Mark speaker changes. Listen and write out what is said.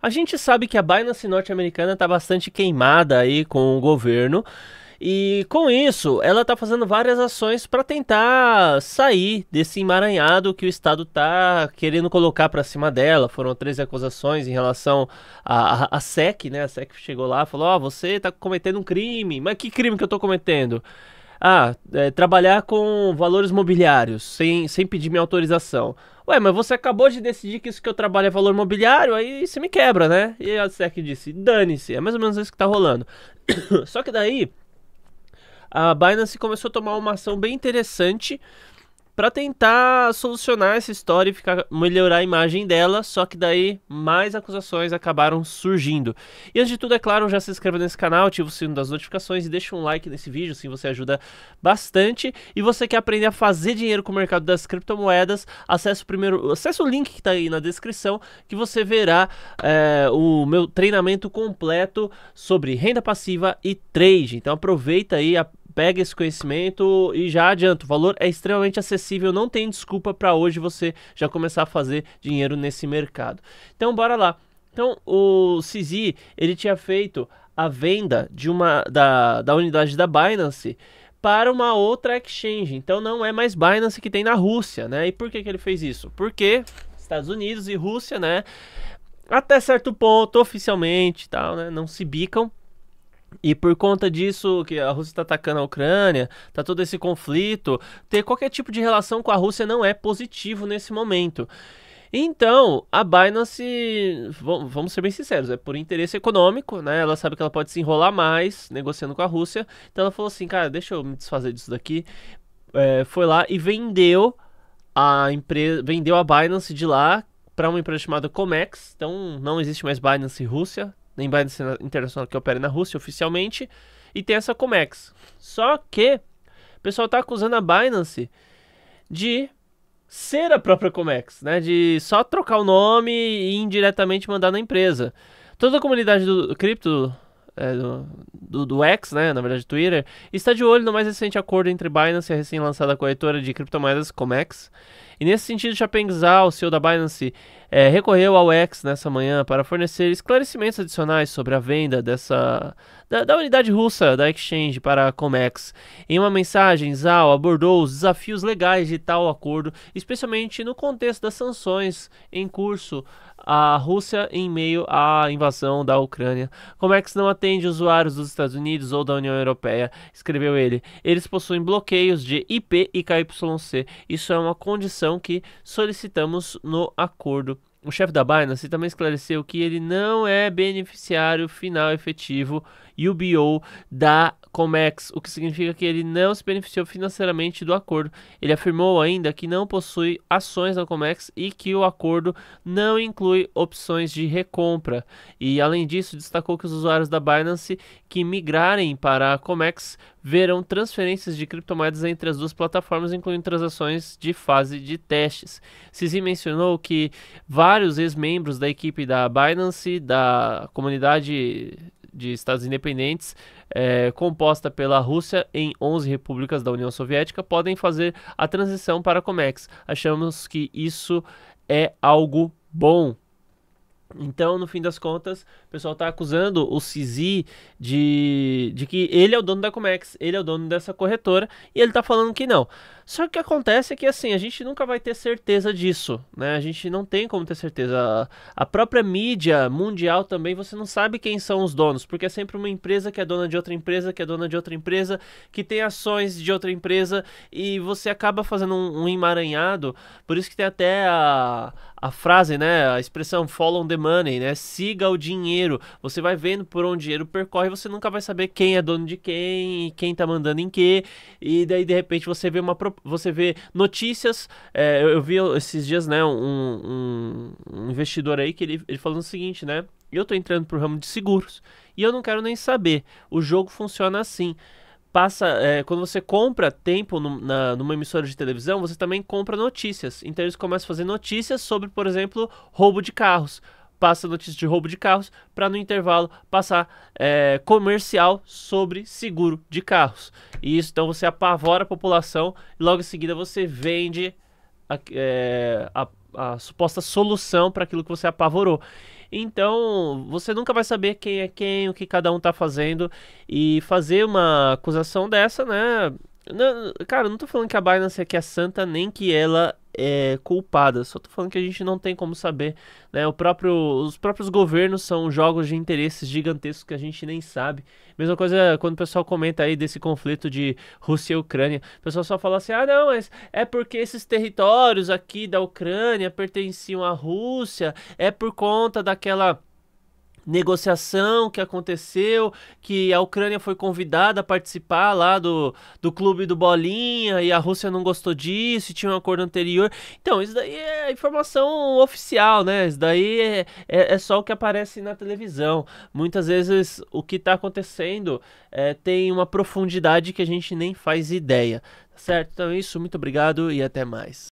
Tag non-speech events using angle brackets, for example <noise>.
Speaker 1: A gente sabe que a Binance norte-americana está bastante queimada aí com o governo. E com isso, ela está fazendo várias ações para tentar sair desse emaranhado que o Estado está querendo colocar para cima dela. Foram três acusações em relação à SEC, né? A SEC chegou lá e falou: Ó, oh, você está cometendo um crime. Mas que crime que eu estou cometendo? Ah, é, trabalhar com valores mobiliários sem, sem pedir minha autorização. Ué, mas você acabou de decidir que isso que eu trabalho é valor mobiliário, aí você me quebra, né? E a SEC disse: dane-se. É mais ou menos isso que tá rolando. <coughs> Só que daí a Binance começou a tomar uma ação bem interessante para tentar solucionar essa história e ficar, melhorar a imagem dela, só que daí mais acusações acabaram surgindo. E antes de tudo, é claro, já se inscreva nesse canal, ativa o sino das notificações e deixa um like nesse vídeo, assim você ajuda bastante. E você quer aprender a fazer dinheiro com o mercado das criptomoedas, acesse o, primeiro, acesse o link que está aí na descrição, que você verá é, o meu treinamento completo sobre renda passiva e trade. Então aproveita aí, pega esse conhecimento e já adianta. O valor é extremamente acessível, não tem desculpa para hoje você já começar a fazer dinheiro nesse mercado. Então, bora lá. Então, o Cizi, ele tinha feito a venda de uma da, da unidade da Binance para uma outra exchange. Então não é mais Binance que tem na Rússia, né? E por que, que ele fez isso? Porque Estados Unidos e Rússia, né? Até certo ponto, oficialmente, tal, né? Não se bicam. E por conta disso, que a Rússia está atacando a Ucrânia, tá todo esse conflito, ter qualquer tipo de relação com a Rússia não é positivo nesse momento. Então, a Binance, vamos ser bem sinceros, é por interesse econômico, né? Ela sabe que ela pode se enrolar mais negociando com a Rússia. Então ela falou assim, cara, deixa eu me desfazer disso daqui. É, foi lá e vendeu a empresa, vendeu a Binance de lá para uma empresa chamada Comex. Então não existe mais Binance Rússia, na Embaixada Internacional que opera na Rússia oficialmente, e tem essa Comex. Só que o pessoal está acusando a Binance de ser a própria Comex, né? De só trocar o nome e indiretamente mandar na empresa. Toda a comunidade do cripto é, do, do X, né, na verdade Twitter, está de olho no mais recente acordo entre Binance e a recém-lançada corretora de criptomoedas Comex. E nesse sentido, Chapeng Zhao, CEO da Binance, é, recorreu ao X nessa manhã para fornecer esclarecimentos adicionais sobre a venda dessa da, da, unidade russa da Exchange para a Comex. Em uma mensagem, Zhao abordou os desafios legais de tal acordo, especialmente no contexto das sanções em curso a Rússia em meio à invasão da Ucrânia. Como é que não atende usuários dos Estados Unidos ou da União Europeia? Escreveu ele. Eles possuem bloqueios de IP e KYC. Isso é uma condição que solicitamos no acordo. O chefe da Binance também esclareceu que ele não é beneficiário final efetivo UBO da Comex, o que significa que ele não se beneficiou financeiramente do acordo. Ele afirmou ainda que não possui ações da Comex e que o acordo não inclui opções de recompra. E além disso, destacou que os usuários da Binance que migrarem para a Comex verão transferências de criptomoedas entre as duas plataformas, incluindo transações de fase de testes. Sisi mencionou que vários ex-membros da equipe da Binance, da comunidade de Estados independentes, é, composta pela Rússia em 11 repúblicas da União Soviética, podem fazer a transição para a COMEX. Achamos que isso é algo bom. Então, no fim das contas, o pessoal está acusando o Sisi de, de que ele é o dono da Comex, ele é o dono dessa corretora, e ele está falando que não. Só que o que acontece é que assim, a gente nunca vai ter certeza disso, né? A gente não tem como ter certeza. A própria mídia mundial também, você não sabe quem são os donos, porque é sempre uma empresa que é dona de outra empresa, que é dona de outra empresa, que tem ações de outra empresa, e você acaba fazendo um, um emaranhado. Por isso que tem até a, a frase, né? A expressão follow the money, né? Siga o dinheiro. Você vai vendo por onde o dinheiro percorre, você nunca vai saber quem é dono de quem, quem tá mandando em quê, e daí de repente você vê uma proposta você vê notícias. É, eu, eu, vi esses dias, né, um, um, um investidor aí que ele, ele o seguinte, né? Eu tô entrando pro ramo de seguros e eu não quero nem saber. O jogo funciona assim passa é, quando você compra tempo no, na, numa emissora de televisão você também compra notícias então eles começam a fazer notícias sobre por exemplo roubo de carros passa notícia de roubo de carros, para no intervalo passar é, comercial sobre seguro de carros. E isso então você apavora a população e logo em seguida você vende a, é, a, a suposta solução para aquilo que você apavorou. Então, você nunca vai saber quem é quem, o que cada um está fazendo. E fazer uma acusação dessa, né? Não, cara, não tô falando que a Binance aqui é, é santa, nem que ela é, culpada. Só tô falando que a gente não tem como saber, né? O próprio, os próprios governos são jogos de interesses gigantescos que a gente nem sabe. Mesma coisa quando o pessoal comenta aí desse conflito de Rússia e Ucrânia. O pessoal só fala assim: ah, não, mas é porque esses territórios aqui da Ucrânia pertenciam à Rússia, é por conta daquela negociação que aconteceu, que a Ucrânia foi convidada a participar lá do, do clube do Bolinha e a Rússia não gostou disso, tinha um acordo anterior. Então, isso daí é informação oficial, né? Isso daí é, é, é só o que aparece na televisão. Muitas vezes o que está acontecendo é, tem uma profundidade que a gente nem faz ideia. Tá certo? Então é isso, muito obrigado e até mais.